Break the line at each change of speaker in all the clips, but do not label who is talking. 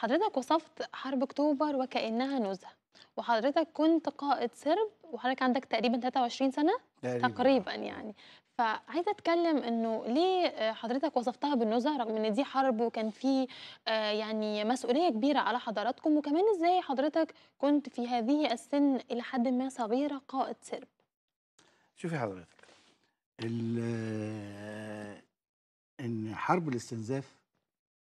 حضرتك وصفت حرب أكتوبر وكأنها نزهة وحضرتك كنت قائد سرب وحضرتك عندك تقريبا 23 سنة تقريبا, تقريبا يعني فعايزه اتكلم انه ليه حضرتك وصفتها بالنزهه رغم ان دي حرب وكان في آه، يعني مسؤوليه كبيره على حضراتكم وكمان ازاي حضرتك كنت في هذه السن الى حد ما صغيره قائد سرب
شوفي حضرتك آه، ان حرب الاستنزاف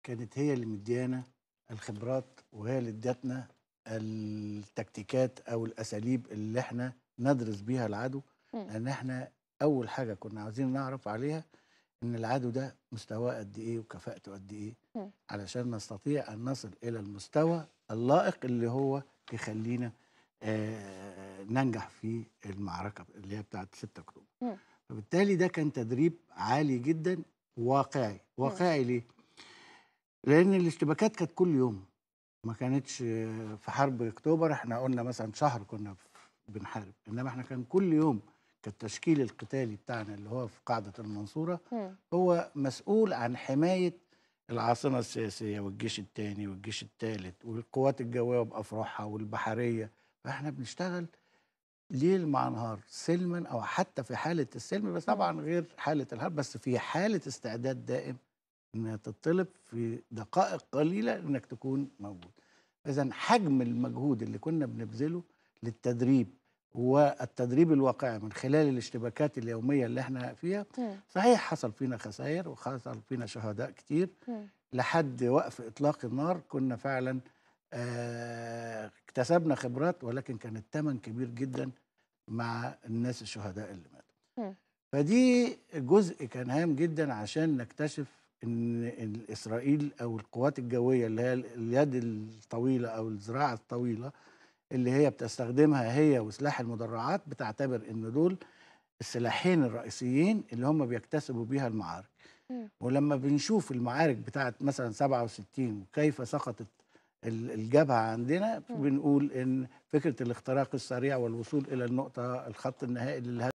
كانت هي اللي مديانة الخبرات وهي اللي ادتنا التكتيكات او الاساليب اللي احنا ندرس بيها العدو لان احنا اول حاجه كنا عاوزين نعرف عليها ان العدو ده مستواه قد ايه وكفاءته قد ايه علشان نستطيع ان نصل الى المستوى اللائق اللي هو يخلينا آه، ننجح في المعركه اللي هي بتاعه 6 اكتوبر فبالتالي ده كان تدريب عالي جدا واقعي واقعي ليه لان الاشتباكات كانت كل يوم ما كانتش في حرب اكتوبر احنا قلنا مثلا شهر كنا بنحارب انما احنا كان كل يوم كان التشكيل القتالي بتاعنا اللي هو في قاعده المنصوره هو مسؤول عن حمايه العاصمه السياسيه والجيش الثاني والجيش الثالث والقوات الجويه بافرعها والبحريه فاحنا بنشتغل ليل مع نهار سلما او حتى في حاله السلم بس طبعا غير حاله الحرب بس في حاله استعداد دائم انها تطلب في دقائق قليله انك تكون موجود اذا حجم المجهود اللي كنا بنبذله للتدريب والتدريب الواقعي من خلال الاشتباكات اليوميه اللي احنا فيها صحيح حصل فينا خسائر وحصل فينا شهداء كتير لحد وقف اطلاق النار كنا فعلا آه، اكتسبنا خبرات ولكن كان الثمن كبير جدا مع الناس الشهداء اللي ماتوا فدي جزء كان هام جدا عشان نكتشف ان اسرائيل او القوات الجويه اللي هي اليد الطويله او الذراع الطويله اللي هي بتستخدمها هي وسلاح المدرعات بتعتبر ان دول السلاحين الرئيسيين اللي هم بيكتسبوا بيها المعارك ولما بنشوف المعارك بتاعت مثلا 67 وكيف سقطت الجبهه عندنا بنقول ان فكره الاختراق السريع والوصول الى النقطه الخط النهائي للهدف